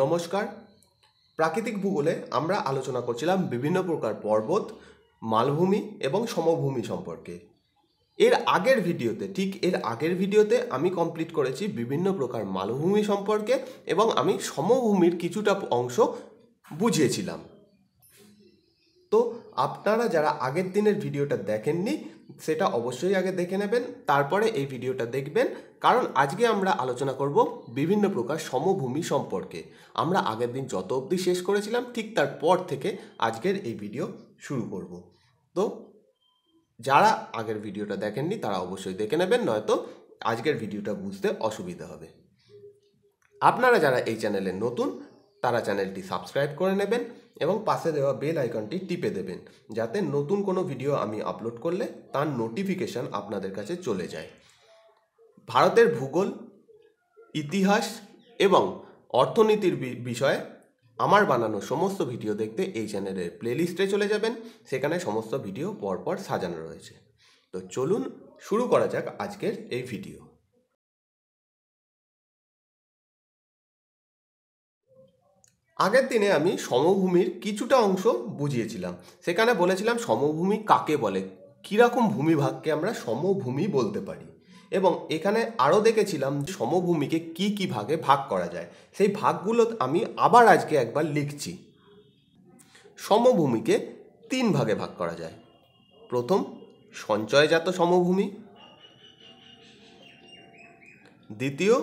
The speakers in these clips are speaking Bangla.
নমস্কার প্রাকৃতিক ভূগোলে আমরা আলোচনা করছিলাম বিভিন্ন প্রকার পর্বত মালভূমি এবং সমভূমি সম্পর্কে এর আগের ভিডিওতে ঠিক এর আগের ভিডিওতে আমি কমপ্লিট করেছি বিভিন্ন প্রকার মালভূমি সম্পর্কে এবং আমি সমভূমির কিছুটা অংশ বুঝিয়েছিলাম আপনারা যারা আগের দিনের ভিডিওটা দেখেননি সেটা অবশ্যই আগে দেখে নেবেন তারপরে এই ভিডিওটা দেখবেন কারণ আজকে আমরা আলোচনা করব বিভিন্ন প্রকার সমভূমি সম্পর্কে আমরা আগের দিন যত অবধি শেষ করেছিলাম ঠিক তারপর থেকে আজকের এই ভিডিও শুরু করব তো যারা আগের ভিডিওটা দেখেননি তারা অবশ্যই দেখে নেবেন নয়তো আজকের ভিডিওটা বুঝতে অসুবিধা হবে আপনারা যারা এই চ্যানেলে নতুন তারা চ্যানেলটি সাবস্ক্রাইব করে নেবেন এবং পাশে দেওয়া বেল আইকনটি টিপে দেবেন যাতে নতুন কোনো ভিডিও আমি আপলোড করলে তার নোটিফিকেশান আপনাদের কাছে চলে যায় ভারতের ভূগোল ইতিহাস এবং অর্থনীতির বিষয়ে আমার বানানো সমস্ত ভিডিও দেখতে এই চ্যানেলের প্লেলিস্টে চলে যাবেন সেখানে সমস্ত ভিডিও পরপর সাজানো রয়েছে তো চলুন শুরু করা যাক আজকের এই ভিডিও আগের দিনে আমি সমভূমির কিছুটা অংশ বুঝিয়েছিলাম সেখানে বলেছিলাম সমভূমি কাকে বলে কীরকম ভূমিভাগকে আমরা সমভূমি বলতে পারি এবং এখানে আরও দেখেছিলাম সমভূমিকে কি কি ভাগে ভাগ করা যায় সেই ভাগগুলো আমি আবার আজকে একবার লিখছি সমভূমিকে তিন ভাগে ভাগ করা যায় প্রথম সঞ্চয়জাত সমভূমি দ্বিতীয়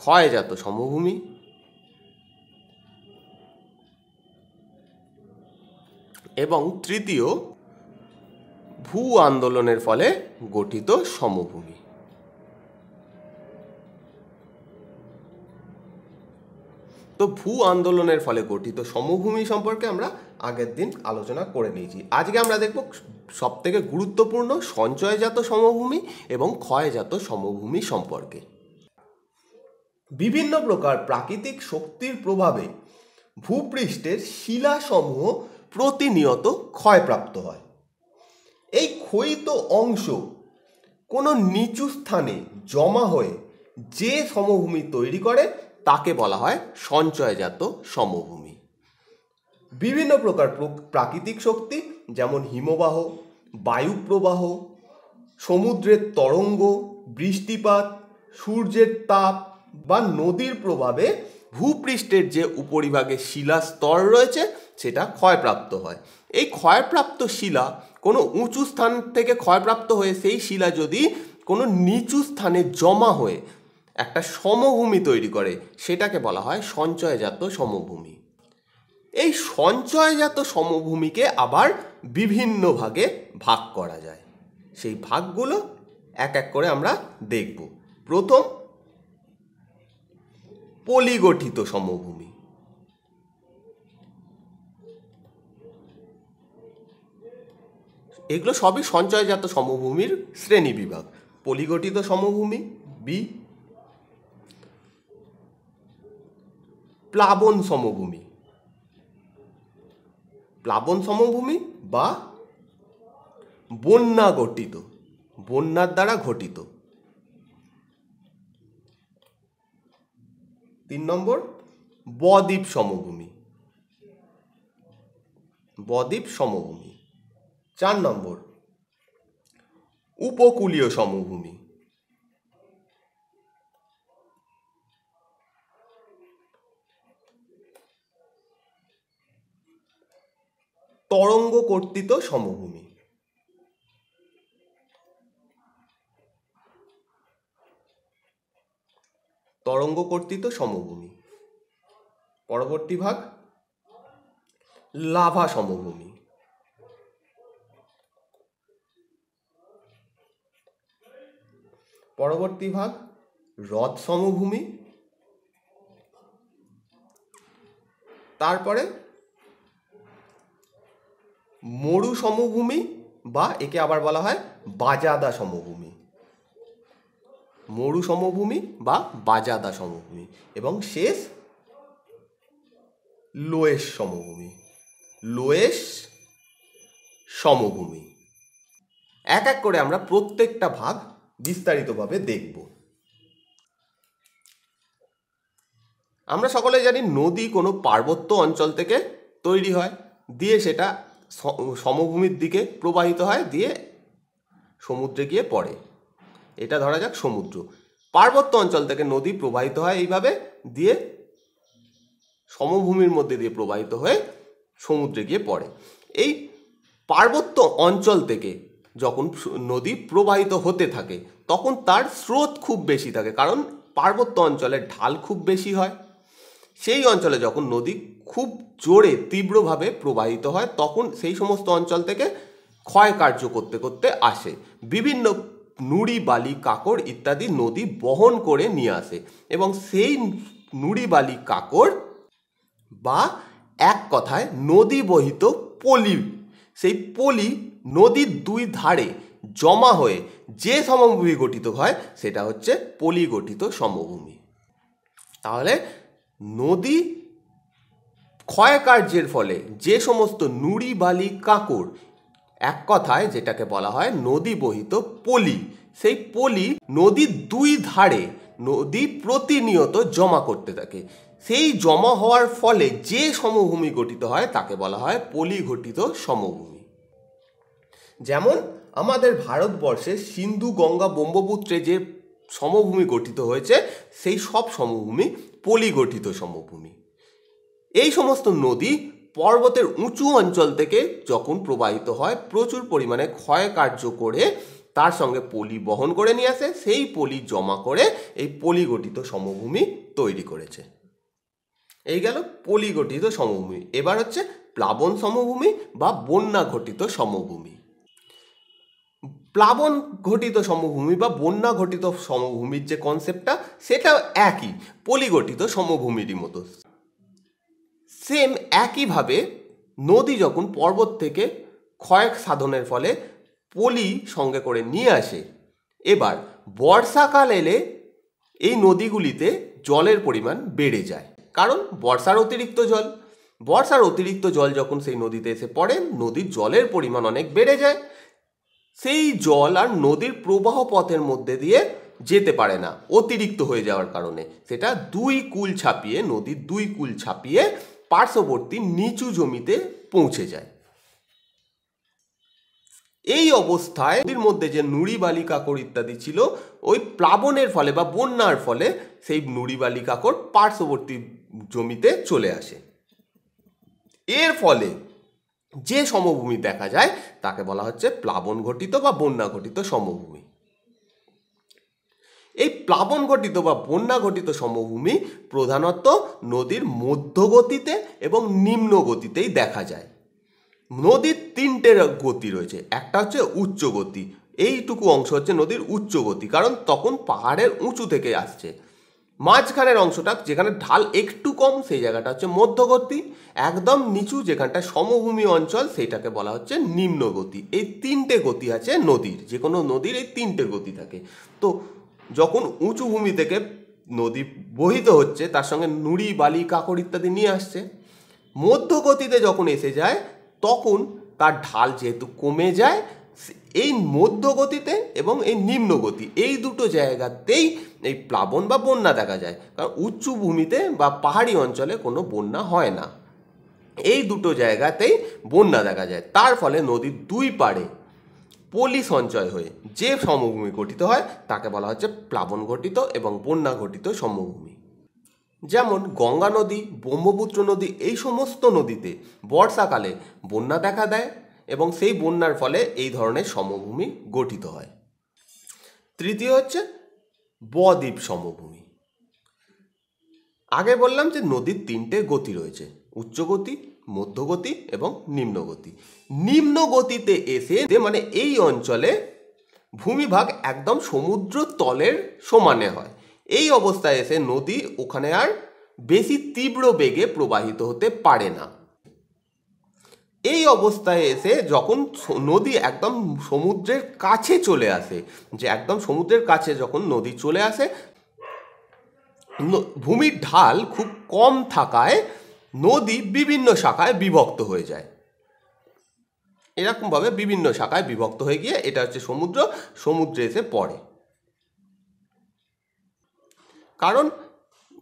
ক্ষয়জাত সমভূমি এবং তৃতীয় ভূ আন্দোলনের ফলে গঠিত সমভূমি তো ভূ আন্দোলনের ফলে গঠিত সমভূমি সম্পর্কে আমরা আগের দিন আলোচনা করে নিয়েছি আজকে আমরা দেখব সবথেকে গুরুত্বপূর্ণ সঞ্চয়জাত সমভূমি এবং ক্ষয়জাত সমভূমি সম্পর্কে বিভিন্ন প্রকার প্রাকৃতিক শক্তির প্রভাবে ভূপৃষ্ঠের শিলাসমূহ প্রতিনিয়ত ক্ষয়প্রাপ্ত হয় এই ক্ষয়িত অংশ কোনো নিচু স্থানে জমা হয়ে যে সমভূমি তৈরি করে তাকে বলা হয় সঞ্চয়জাত সমভূমি বিভিন্ন প্রকার প্রাকৃতিক শক্তি যেমন হিমবাহ বায়ুপ্রবাহ সমুদ্রের তরঙ্গ বৃষ্টিপাত সূর্যের তাপ বা নদীর প্রভাবে ভূপৃষ্ঠের যে উপরিভাগে শিলা স্তর রয়েছে সেটা ক্ষয়প্রাপ্ত হয় এই ক্ষয়প্রাপ্ত শিলা কোনো উঁচু স্থান থেকে ক্ষয়প্রাপ্ত হয়ে সেই শিলা যদি কোনো নিচু স্থানে জমা হয়ে একটা সমভূমি তৈরি করে সেটাকে বলা হয় সঞ্চয়জাত সমভূমি এই সঞ্চয়জাত সমভূমিকে আবার বিভিন্ন ভাগে ভাগ করা যায় সেই ভাগগুলো এক এক করে আমরা দেখব প্রথম পলিগঠিত সমভূমি এগুলো সবই সঞ্চয়জাত সমভূমির শ্রেণী বিভাগ পলিগঠিত সমভূমি বি প্লাবন সমভূমি প্লাবন সমভূমি বা বন্যা গঠিত বন্যার দ্বারা ঘটিত তিন নম্বর বদ্বীপ সমভূমি বদ্বীপ সমভূমি চার নম্বর উপকূলীয় সমভূমি তরঙ্গ কর্তৃত সমভূমি তরঙ্গ কর্তৃত সমভূমি পরবর্তী ভাগ লাভা সমভূমি পরবর্তী ভাগ হ্রদ সমভূমি তারপরে মরু সমভূমি বা একে আবার বলা হয় বাজাদা সমভূমি মরু সমভূমি বা বাজাদা সমভূমি এবং শেষ লোয়েশ সমভূমি লোয়েশ সমভূমি এক এক করে আমরা প্রত্যেকটা ভাগ বিস্তারিতভাবে দেখব আমরা সকলে জানি নদী কোনো পার্বত্য অঞ্চল থেকে তৈরি হয় দিয়ে সেটা সমভূমির দিকে প্রবাহিত হয় দিয়ে সমুদ্রে গিয়ে পড়ে এটা ধরা যাক সমুদ্র পার্বত্য অঞ্চল থেকে নদী প্রবাহিত হয় এইভাবে দিয়ে সমভূমির মধ্যে দিয়ে প্রবাহিত হয়ে সমুদ্রে গিয়ে পড়ে এই পার্বত্য অঞ্চল থেকে যখন নদী প্রবাহিত হতে থাকে তখন তার স্রোত খুব বেশি থাকে কারণ পার্বত্য অঞ্চলে ঢাল খুব বেশি হয় সেই অঞ্চলে যখন নদী খুব জোরে তীব্রভাবে প্রবাহিত হয় তখন সেই সমস্ত অঞ্চল থেকে ক্ষয় কার্য করতে করতে আসে বিভিন্ন নুড়ি বালি কাকড় ইত্যাদি নদী বহন করে নিয়ে আসে এবং সেই নুড়ি বালি কাকড় বা এক কথায় নদী বহিত পলি সেই পলি নদীর দুই ধারে জমা হয়ে যে সমভূমি গঠিত হয় সেটা হচ্ছে পলি গঠিত সমভূমি তাহলে নদী ক্ষয়কার্যের ফলে যে সমস্ত নুড়ি বালি কাকড় এক কথায় যেটাকে বলা হয় নদী বহিত পলি সেই পলি নদীর দুই ধারে নদী প্রতিনিয়ত জমা করতে থাকে সেই জমা হওয়ার ফলে যে সমভূমি গঠিত হয় তাকে বলা হয় পলি ঘটিত সমভূমি যেমন আমাদের ভারতবর্ষে সিন্ধু গঙ্গা ব্রহ্মপুত্রে যে সমভূমি গঠিত হয়েছে সেই সব সমভূমি পলি গঠিত সমভূমি এই সমস্ত নদী পর্বতের উঁচু অঞ্চল থেকে যখন প্রবাহিত হয় প্রচুর পরিমাণে ক্ষয়কার্য করে তার সঙ্গে পলি বহন করে নিয়ে আসে সেই পলি জমা করে এই পলি গঠিত সমভূমি তৈরি করেছে এই গেল পলি গঠিত সমভূমি এবার হচ্ছে প্লাবন সমভূমি বা বন্যা ঘটিত সমভূমি প্লাবন ঘটিত সমভূমি বা বন্যা ঘটিত সমভূমির যে কনসেপ্টটা সেটা একই পলিগঠিত সমভূমিরই মতো সেম একইভাবে নদী যখন পর্বত থেকে ক্ষয়েক সাধনের ফলে পলি সঙ্গে করে নিয়ে আসে এবার বর্ষাকাল এলে এই নদীগুলিতে জলের পরিমাণ বেড়ে যায় কারণ বর্ষার অতিরিক্ত জল বর্ষার অতিরিক্ত জল যখন সেই নদীতে এসে পড়ে নদীর জলের পরিমাণ অনেক বেড়ে যায় সেই জল আর নদীর প্রবাহ পথের মধ্যে দিয়ে যেতে পারে না অতিরিক্ত হয়ে যাওয়ার কারণে সেটা দুই কুল ছাপিয়ে নদীর দুই কুল ছাপিয়ে পার্শ্ববর্তী নিচু জমিতে পৌঁছে যায় এই অবস্থায় নদীর মধ্যে যে নুড়ি বালি কাকড় ইত্যাদি ছিল ওই প্লাবনের ফলে বা বন্যার ফলে সেই নুড়ি বালি কাকড় পার্শ্ববর্তী জমিতে চলে আসে এর ফলে যে সমভূমি দেখা যায় তাকে বলা হচ্ছে প্লাবন ঘটিত বা বন্যা ঘটিত সমভূমি এই প্লাবন ঘটিত বা বন্যা ঘটিত সমভূমি প্রধানত নদীর মধ্যগতিতে এবং নিম্ন গতিতেই দেখা যায় নদীর তিনটে গতি রয়েছে একটা হচ্ছে উচ্চ গতি এইটুকু অংশ হচ্ছে নদীর উচ্চ গতি কারণ তখন পাহাড়ের উঁচু থেকে আসছে মাঝখানের অংশটা যেখানে ঢাল একটু কম সেই জায়গাটা হচ্ছে মধ্যগতি একদম নিচু যেখানটা সমভূমি অঞ্চল সেটাকে বলা হচ্ছে নিম্নগতি এই তিনটে গতি আছে নদীর যে কোনো নদীর এই তিনটে গতি থাকে তো যখন উঁচু ভূমি থেকে নদী বহিত হচ্ছে তার সঙ্গে নুড়ি বালি কাকড় ইত্যাদি নিয়ে আসছে মধ্য গতিতে যখন এসে যায় তখন তার ঢাল যেহেতু কমে যায় এই মধ্য গতিতে এবং এই নিম্নগতি এই দুটো জায়গাতেই এই প্লাবন বা বন্যা দেখা যায় কারণ উচ্চ ভূমিতে বা পাহাড়ি অঞ্চলে কোনো বন্যা হয় না এই দুটো জায়গাতেই বন্যা দেখা যায় তার ফলে নদীর দুই পাড়ে পলি সঞ্চয় হয়ে যে সমভূমি গঠিত হয় তাকে বলা হচ্ছে প্লাবন ঘটিত এবং বন্যা ঘটিত সমভূমি যেমন গঙ্গা নদী ব্রহ্মপুত্র নদী এই সমস্ত নদীতে বর্ষাকালে বন্যা দেখা দেয় এবং সেই বন্যার ফলে এই ধরনের সমভূমি গঠিত হয় তৃতীয় হচ্ছে বদ্বীপ সমভূমি আগে বললাম যে নদীর তিনটে গতি রয়েছে উচ্চগতি মধ্যগতি এবং নিম্নগতি নিম্নগতিতে এসে মানে এই অঞ্চলে ভূমিভাগ একদম সমুদ্র তলের সমানে হয় এই অবস্থায় এসে নদী ওখানে আর বেশি তীব্র বেগে প্রবাহিত হতে পারে না এই অবস্থায় এসে যখন নদী একদম সমুদ্রের কাছে চলে আসে যে একদম সমুদ্রের কাছে যখন নদী চলে আসে ভূমির ঢাল খুব কম থাকায় নদী বিভিন্ন শাখায় বিভক্ত হয়ে যায় এরকমভাবে বিভিন্ন শাখায় বিভক্ত হয়ে গিয়ে এটা হচ্ছে সমুদ্র সমুদ্রে এসে পড়ে কারণ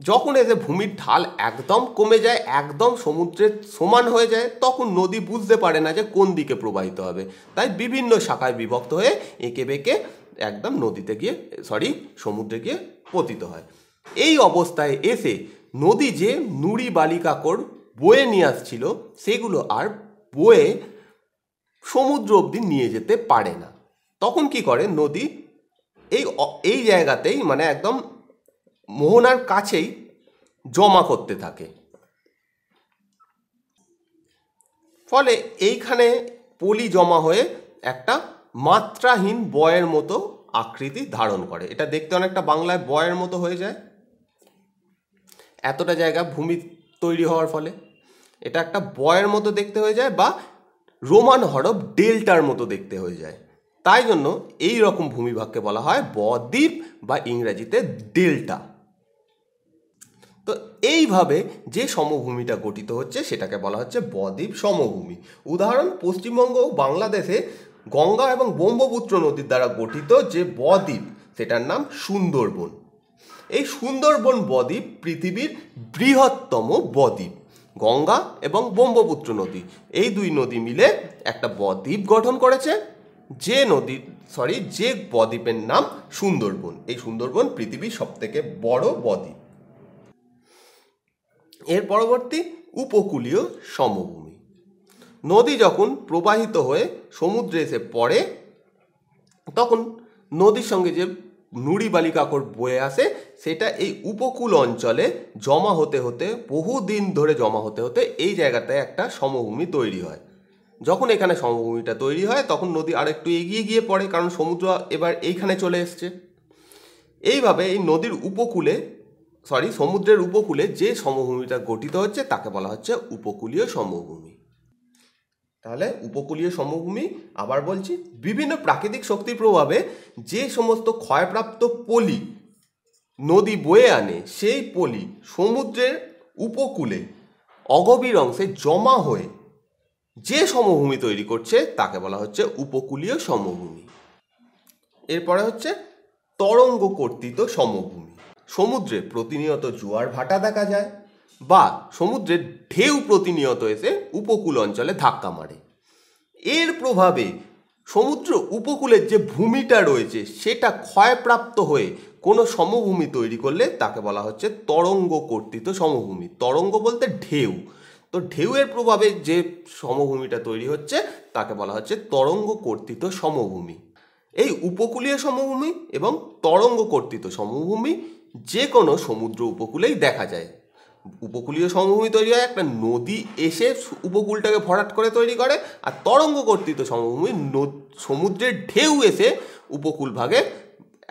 যখন এসে ভূমির ঢাল একদম কমে যায় একদম সমুদ্রের সমান হয়ে যায় তখন নদী বুঝতে পারে না যে কোন দিকে প্রবাহিত হবে তাই বিভিন্ন শাখায় বিভক্ত হয়ে এঁকে বেঁকে একদম নদীতে গিয়ে সরি সমুদ্রে গিয়ে পতিত হয় এই অবস্থায় এসে নদী যে নুড়ি বালি বয়ে নিয়ে আসছিল সেগুলো আর বয়ে সমুদ্র অবধি নিয়ে যেতে পারে না তখন কি করে নদী এই এই জায়গাতেই মানে একদম মোহনার কাছেই জমা করতে থাকে ফলে এইখানে পলি জমা হয়ে একটা মাত্রাহীন বয়ের মতো আকৃতি ধারণ করে এটা দেখতে অনেকটা বাংলায় বয়ের মতো হয়ে যায় এতটা জায়গা ভূমি তৈরি হওয়ার ফলে এটা একটা বয়ের মতো দেখতে হয়ে যায় বা রোমান হরফ ডেল্টার মতো দেখতে হয়ে যায় তাই জন্য এই রকম ভূমিভাগকে বলা হয় বদ্বীপ বা ইংরাজিতে ডেল্টা তো এইভাবে যে সমভূমিটা গঠিত হচ্ছে সেটাকে বলা হচ্ছে বদ্বীপ সমভূমি উদাহরণ পশ্চিমবঙ্গ ও বাংলাদেশে গঙ্গা এবং ব্রহ্মপুত্র নদীর দ্বারা গঠিত যে বদ্বীপ সেটার নাম সুন্দরবন এই সুন্দরবন বদ্বীপ পৃথিবীর বৃহত্তম বদ্বীপ গঙ্গা এবং ব্রহ্মপুত্র নদী এই দুই নদী মিলে একটা বদ্বীপ গঠন করেছে যে নদী সরি যে বদ্বীপের নাম সুন্দরবন এই সুন্দরবন পৃথিবীর সবথেকে বড় বদ্বীপ এর পরবর্তী উপকূলীয় সমভূমি নদী যখন প্রবাহিত হয়ে সমুদ্রে এসে পড়ে তখন নদীর সঙ্গে যে নুড়ি বালিকাকর বয়ে আসে সেটা এই উপকূল অঞ্চলে জমা হতে হতে বহুদিন ধরে জমা হতে হতে এই জায়গাটায় একটা সমভূমি তৈরি হয় যখন এখানে সমভূমিটা তৈরি হয় তখন নদী আর একটু এগিয়ে গিয়ে পড়ে কারণ সমুদ্র এবার এইখানে চলে এসছে এইভাবে এই নদীর উপকূলে সরি সমুদ্রের উপকূলে যে সমভূমিটা গঠিত হচ্ছে তাকে বলা হচ্ছে উপকূলীয় সমভূমি তাহলে উপকূলীয় সমভূমি আবার বলছি বিভিন্ন প্রাকৃতিক শক্তির প্রভাবে যে সমস্ত ক্ষয়প্রাপ্ত পলি নদী বয়ে আনে সেই পলি সমুদ্রের উপকূলে অগভীর অংশে জমা হয়ে যে সমভূমি তৈরি করছে তাকে বলা হচ্ছে উপকূলীয় সমভূমি এরপরে হচ্ছে তরঙ্গ কর্তৃত সমভূমি সমুদ্রে প্রতিনিয়ত জোয়ার ভাটা দেখা যায় বা সমুদ্রের ঢেউ প্রতিনিয়ত এসে উপকূল অঞ্চলে ধাক্কা মারে এর প্রভাবে সমুদ্র উপকূলের যে ভূমিটা রয়েছে সেটা ক্ষয়প্রাপ্ত হয়ে কোনো সমভূমি তৈরি করলে তাকে বলা হচ্ছে তরঙ্গ কর্তৃত সমভূমি তরঙ্গ বলতে ঢেউ তো ঢেউয়ের প্রভাবে যে সমভূমিটা তৈরি হচ্ছে তাকে বলা হচ্ছে তরঙ্গ কর্তৃত সমভূমি এই উপকূলীয় সমভূমি এবং তরঙ্গ কর্তৃত সমভূমি যে কোনো সমুদ্র উপকূলেই দেখা যায় উপকূলীয় সমভূমি তৈরি হয় একটা নদী এসে উপকূলটাকে ভরাট করে তৈরি করে আর তরঙ্গ কর্তৃত সমভূমি সমুদ্রের ঢেউ এসে উপকূল ভাগে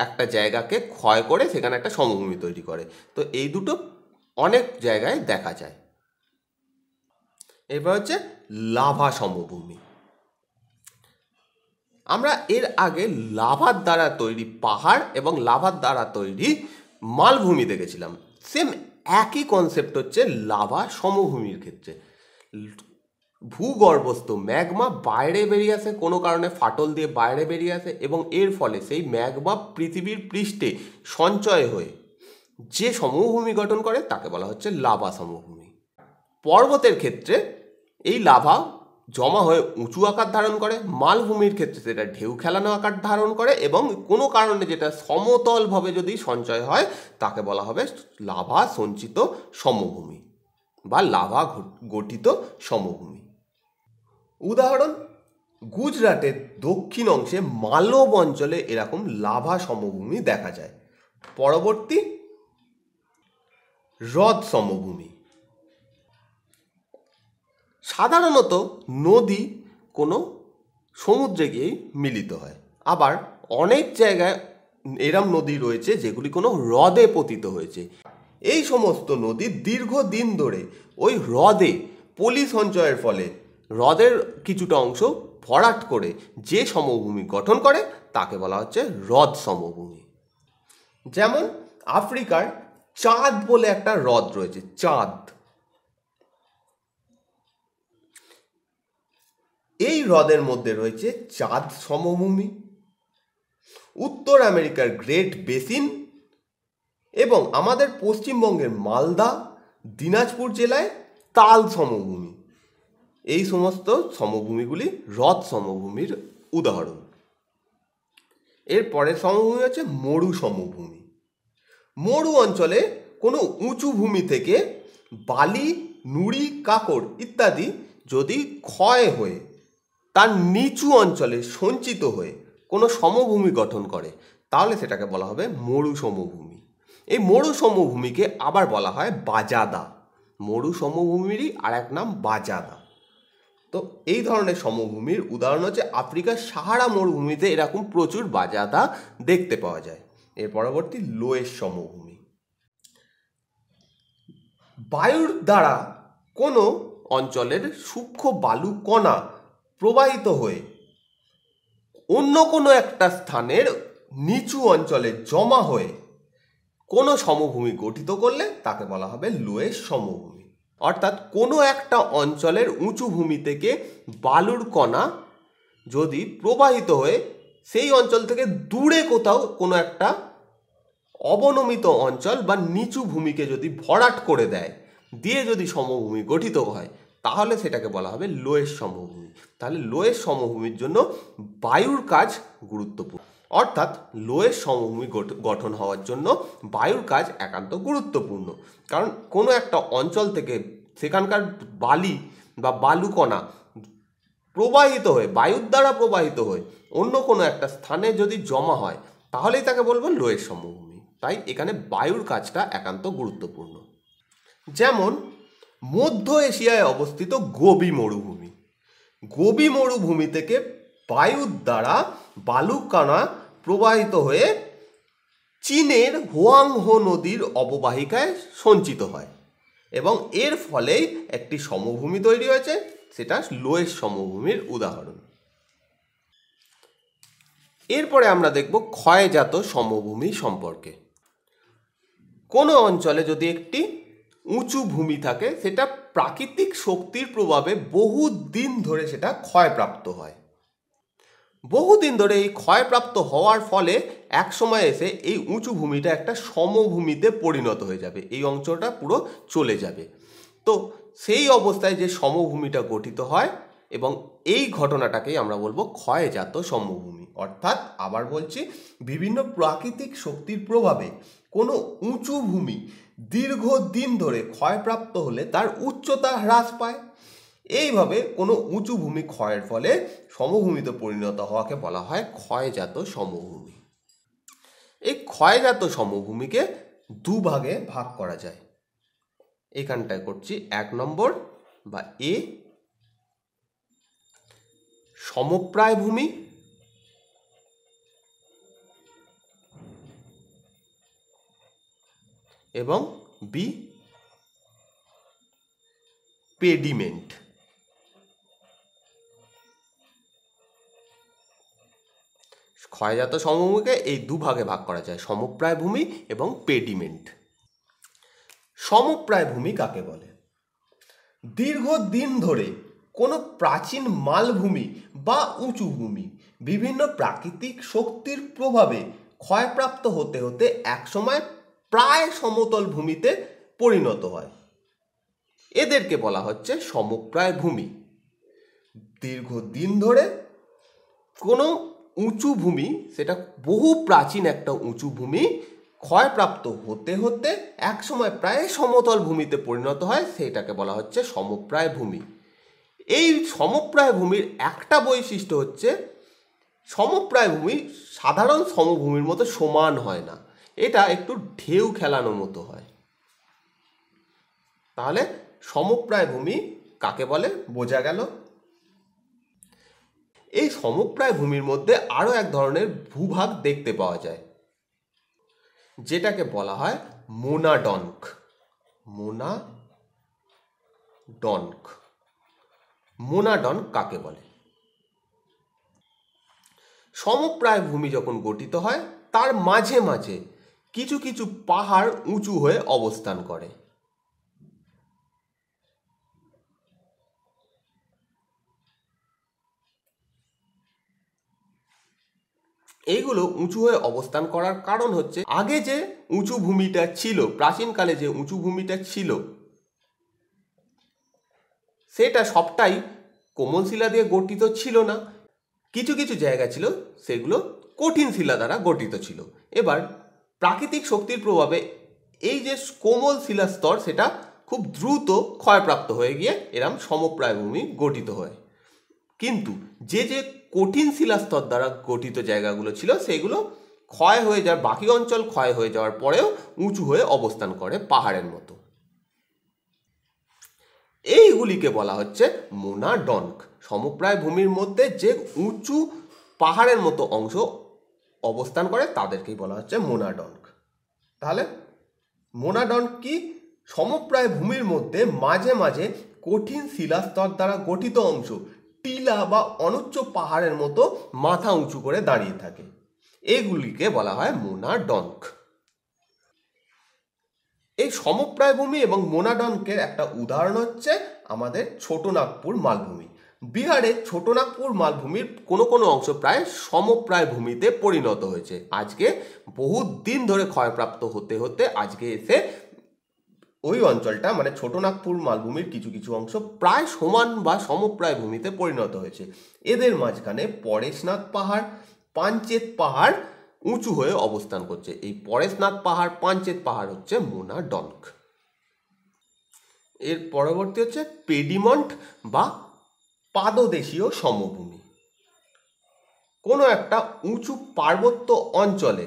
একটা জায়গাকে ক্ষয় করে সেখানে একটা সমভূমি তৈরি করে তো এই দুটো অনেক জায়গায় দেখা যায় এরপর হচ্ছে লাভা সমভূমি আমরা এর আগে লাভার দ্বারা তৈরি পাহাড় এবং লাভার দ্বারা তৈরি মালভূমি দেখেছিলাম সেম একই কনসেপ্ট হচ্ছে লাভা সমভূমির ক্ষেত্রে ভূগর্ভস্থ ম্যাগমা বাইরে বেরিয়ে আসে কোনো কারণে ফাটল দিয়ে বাইরে বেরিয়ে আসে এবং এর ফলে সেই ম্যাগমা পৃথিবীর পৃষ্ঠে সঞ্চয় হয়ে যে সমভূমি গঠন করে তাকে বলা হচ্ছে লাভা সমভূমি পর্বতের ক্ষেত্রে এই লাভা জমা হয়ে উঁচু আকার ধারণ করে মালভূমির ক্ষেত্রে সেটা ঢেউ খেলানো আকার ধারণ করে এবং কোনো কারণে যেটা সমতলভাবে যদি সঞ্চয় হয় তাকে বলা হবে লাভা সঞ্চিত সমভূমি বা লাভা গঠিত সমভূমি উদাহরণ গুজরাটের দক্ষিণ অংশে মালব অঞ্চলে এরকম লাভা সমভূমি দেখা যায় পরবর্তী হ্রদ সমভূমি সাধারণত নদী কোনো সমুদ্রে গিয়েই মিলিত হয় আবার অনেক জায়গায় এরম নদী রয়েছে যেগুলি কোনো হ্রদে পতিত হয়েছে এই সমস্ত নদী দীর্ঘদিন ধরে ওই হ্রদে পলি সঞ্চয়ের ফলে হ্রদের কিছুটা অংশ ভরাট করে যে সমভূমি গঠন করে তাকে বলা হচ্ছে হ্রদ সমভূমি যেমন আফ্রিকার চাঁদ বলে একটা হ্রদ রয়েছে চাঁদ এই হ্রদের মধ্যে রয়েছে চাঁদ সমভূমি উত্তর আমেরিকার গ্রেট বেসিন এবং আমাদের পশ্চিমবঙ্গের মালদা দিনাজপুর জেলায় তাল সমভূমি এই সমস্ত সমভূমিগুলি হ্রদ সমভূমির উদাহরণ এর পরের সমভূমি হচ্ছে মরু সমভূমি মরু অঞ্চলে কোনো উঁচু ভূমি থেকে বালি নুড়ি কাকড় ইত্যাদি যদি ক্ষয় হয়ে তার নিচু অঞ্চলে সঞ্চিত হয়ে কোনো সমভূমি গঠন করে তাহলে সেটাকে বলা হবে মরু সমভূমি এই মরু সমভূমিকে আবার বলা হয় বাজাদা মরু সমভূমিরই আর এক নাম বাজাদা তো এই ধরনের সমভূমির উদাহরণ হচ্ছে আফ্রিকার সাহারা মরুভূমিতে এরকম প্রচুর বাজাদা দেখতে পাওয়া যায় এর পরবর্তী লোয়ের সমভূমি বায়ুর দ্বারা কোনো অঞ্চলের সূক্ষ্ম বালু কণা প্রবাহিত হয়ে অন্য কোনো একটা স্থানের নিচু অঞ্চলে জমা হয়ে কোনো সমভূমি গঠিত করলে তাকে বলা হবে লোয়েস সমভূমি অর্থাৎ কোনো একটা অঞ্চলের উঁচু ভূমি থেকে বালুর কণা যদি প্রবাহিত হয়ে সেই অঞ্চল থেকে দূরে কোথাও কোনো একটা অবনমিত অঞ্চল বা নিচু ভূমিকে যদি ভরাট করে দেয় দিয়ে যদি সমভূমি গঠিত হয় তাহলে সেটাকে বলা হবে লোয়ের সমভূমি তাহলে লোয়ের সমভূমির জন্য বায়ুর কাজ গুরুত্বপূর্ণ অর্থাৎ লোয়ের সমভূমি গঠন হওয়ার জন্য বায়ুর কাজ একান্ত গুরুত্বপূর্ণ কারণ কোনো একটা অঞ্চল থেকে সেখানকার বালি বা বালুকণা প্রবাহিত হয়ে বায়ুর দ্বারা প্রবাহিত হয়ে অন্য কোনো একটা স্থানে যদি জমা হয় তাহলেই তাকে বলবো লোয়ের সমভূমি তাই এখানে বায়ুর কাজটা একান্ত গুরুত্বপূর্ণ যেমন মধ্য এশিয়ায় অবস্থিত গোবি মরুভূমি গোবি মরুভূমি থেকে বায়ুর দ্বারা বালুকানা প্রবাহিত হয়ে চীনের হোয়াংহো নদীর অববাহিকায় সঞ্চিত হয় এবং এর ফলেই একটি সমভূমি তৈরি হয়েছে সেটা লোয়ের সমভূমির উদাহরণ এরপরে আমরা দেখব ক্ষয়জাত সমভূমি সম্পর্কে কোনো অঞ্চলে যদি একটি উঁচু ভূমি থাকে সেটা প্রাকৃতিক শক্তির প্রভাবে বহু দিন ধরে সেটা ক্ষয়প্রাপ্ত হয় বহুদিন ধরে এই ক্ষয়প্রাপ্ত হওয়ার ফলে এক সময় এসে এই উঁচু ভূমিটা একটা সমভূমিতে পরিণত হয়ে যাবে এই অঞ্চলটা পুরো চলে যাবে তো সেই অবস্থায় যে সমভূমিটা গঠিত হয় এবং এই ঘটনাটাকেই আমরা বলবো ক্ষয়জাত সমভূমি অর্থাৎ আবার বলছি বিভিন্ন প্রাকৃতিক শক্তির প্রভাবে কোনো উঁচু ভূমি দীর্ঘদিন ধরে ক্ষয়প্রাপ্ত হলে তার উচ্চতা হ্রাস পায় এইভাবে কোনো উঁচু ভূমি ক্ষয়ের ফলে সমভূমিতে পরিণত হওয়াকে বলা হয় ক্ষয়জাত সমভূমি এই ক্ষয়জাত সমভূমিকে দুভাগে ভাগ করা যায় এখানটায় করছি এক নম্বর বা এ সমপ্রায় ভূমি এবং বি পেডিমেন্ট ক্ষয়জাত সমভূমিকে এই দুভাগে ভাগ করা যায় সমপ্রায় ভূমি এবং পেডিমেন্ট সমপ্রায় ভূমি কাকে বলে দীর্ঘদিন ধরে কোনো প্রাচীন মালভূমি বা উঁচু ভূমি বিভিন্ন প্রাকৃতিক শক্তির প্রভাবে ক্ষয়প্রাপ্ত হতে হতে একসময় প্রায় সমতল ভূমিতে পরিণত হয় এদেরকে বলা হচ্ছে সমপ্রায় ভূমি দীর্ঘদিন ধরে কোনো উঁচু ভূমি সেটা বহু প্রাচীন একটা উঁচু ভূমি ক্ষয়প্রাপ্ত হতে হতে একসময় প্রায় সমতল ভূমিতে পরিণত হয় সেটাকে বলা হচ্ছে সমপ্রায় ভূমি এই সমপ্রায় ভূমির একটা বৈশিষ্ট্য হচ্ছে সমপ্রায় ভূমি সাধারণ সমভূমির মতো সমান হয় না এটা একটু ঢেউ খেলানো মতো হয় তাহলে সমপ্রায় ভূমি কাকে বলে বোঝা গেল এই সমপ্রায় ভূমির মধ্যে আরও এক ধরনের ভূভাগ দেখতে পাওয়া যায় যেটাকে বলা হয় মোনাডনক মোনা মোনাডন কাকে বলে সমপ্রায় ভূমি যখন গঠিত হয় তার মাঝে মাঝে কিছু কিছু পাহাড় উঁচু হয়ে অবস্থান করে এইগুলো উঁচু হয়ে অবস্থান করার কারণ হচ্ছে আগে যে উঁচু ভূমিটা ছিল প্রাচীনকালে যে উঁচু ভূমিটা ছিল সেটা সবটাই কোমল শিলা দিয়ে গঠিত ছিল না কিছু কিছু জায়গা ছিল সেগুলো কঠিন শিলা দ্বারা গঠিত ছিল এবার প্রাকৃতিক শক্তির প্রভাবে এই যে কোমল শিলাস্তর সেটা খুব দ্রুত ক্ষয়প্রাপ্ত হয়ে গিয়ে এরম সমপ্রায় ভূমি গঠিত হয় কিন্তু যে যে কঠিন শিলাস্তর দ্বারা গঠিত জায়গাগুলো ছিল সেগুলো ক্ষয় হয়ে যাওয়ার বাকি অঞ্চল ক্ষয় হয়ে যাওয়ার পরেও উঁচু হয়ে অবস্থান করে পাহাড়ের মতো এইগুলিকে বলা হচ্ছে মোনাডনক সমপ্রায় ভূমির মধ্যে যে উঁচু পাহাড়ের মতো অংশ অবস্থান করে তাদেরকেই বলা হচ্ছে মোনাডঙ্ক তাহলে মোনাডন্ক কি সমপ্রায় ভূমির মধ্যে মাঝে মাঝে কঠিন শিলাস্তর দ্বারা গঠিত অংশ টিলা বা অনুচ্চ পাহাড়ের মতো মাথা উঁচু করে দাঁড়িয়ে থাকে এগুলিকে বলা হয় মোনাডঙ্ক এই সমপ্রায় ভূমি এবং মোনাডঙ্কের একটা উদাহরণ হচ্ছে আমাদের ছোট নাগপুর মালভূমি বিহারের ছোটনাগপুর মালভূমির কোনো কোনো অংশ প্রায় সমপ্রায় ভূমিতে পরিণত হয়েছে আজকে বহু দিন ধরে ক্ষয়প্রাপ্ত হতে হতে আজকে এসে ওই অঞ্চলটা মানে ছোটনাগপুর মালভূমির কিছু কিছু অংশ প্রায় সমান বা সমপ্রায় ভূমিতে পরিণত হয়েছে এদের মাঝখানে পরেশনাথ পাহাড় পাঞ্চেত পাহাড় উঁচু হয়ে অবস্থান করছে এই পরেশনাথ পাহাড় পাঞ্চেত পাহাড় হচ্ছে মোনা ডনক এর পরবর্তী হচ্ছে পেডিমন্ট বা পাদদেশীয় সমভূমি কোনো একটা উঁচু পার্বত্য অঞ্চলে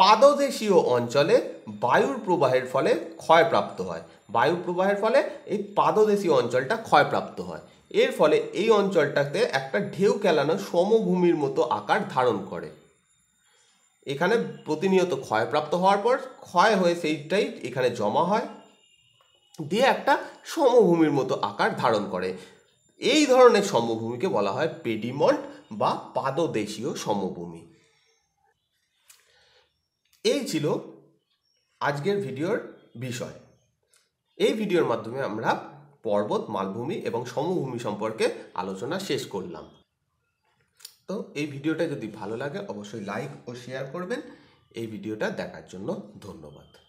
পাদদেশীয় অঞ্চলে বায়ুর প্রবাহের ফলে ক্ষয়প্রাপ্ত হয় বায়ুর প্রবাহের ফলে এই পাদদেশীয় অঞ্চলটা ক্ষয়প্রাপ্ত হয় এর ফলে এই অঞ্চলটাতে একটা ঢেউ খেলানো সমভূমির মতো আকার ধারণ করে এখানে প্রতিনিয়ত ক্ষয়প্রাপ্ত হওয়ার পর ক্ষয় হয়ে সেইটাই এখানে জমা হয় দিয়ে একটা সমভূমির মতো আকার ধারণ করে এই ধরনের সমভূমিকে বলা হয় পেডিমন্ট বা পাদদেশীয় সমভূমি এই ছিল আজকের ভিডিওর বিষয় এই ভিডিওর মাধ্যমে আমরা পর্বত মালভূমি এবং সমভূমি সম্পর্কে আলোচনা শেষ করলাম তো এই ভিডিওটা যদি ভালো লাগে অবশ্যই লাইক ও শেয়ার করবেন এই ভিডিওটা দেখার জন্য ধন্যবাদ